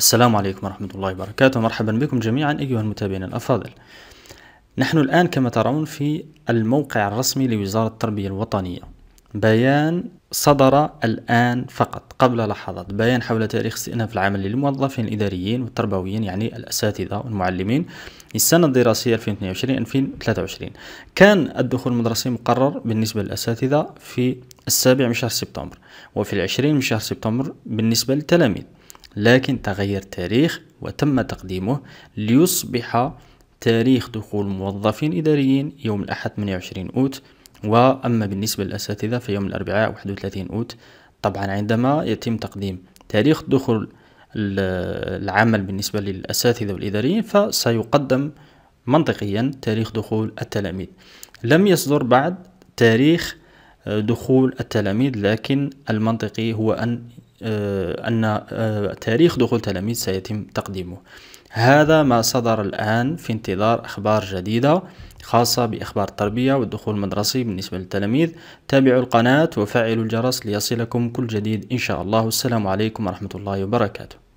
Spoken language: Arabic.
السلام عليكم ورحمة الله وبركاته مرحبا بكم جميعا أيها المتابعين الأفاضل نحن الآن كما ترون في الموقع الرسمي لوزارة التربية الوطنية بيان صدر الآن فقط قبل لحظات بيان حول تاريخ استئناف العمل للموظفين الإداريين والتربويين يعني الأساتذة والمعلمين للسنة الدراسية 2022-2023 كان الدخول المدرسي مقرر بالنسبة للأساتذة في السابع من شهر سبتمبر وفي العشرين من شهر سبتمبر بالنسبة للتلاميذ لكن تغير تاريخ وتم تقديمه ليصبح تاريخ دخول موظفين إداريين يوم الأحد 28 أوت وأما بالنسبة للأساتذة في يوم الأربعاء 31 أوت طبعا عندما يتم تقديم تاريخ دخول العمل بالنسبة للأساتذة والإداريين فسيقدم منطقيا تاريخ دخول التلاميذ لم يصدر بعد تاريخ دخول التلاميذ لكن المنطقي هو أن آه، أن آه، تاريخ دخول تلاميذ سيتم تقديمه هذا ما صدر الآن في انتظار أخبار جديدة خاصة بأخبار التربية والدخول المدرسي بالنسبة للتلاميذ تابعوا القناة وفعلوا الجرس ليصلكم كل جديد إن شاء الله والسلام عليكم ورحمة الله وبركاته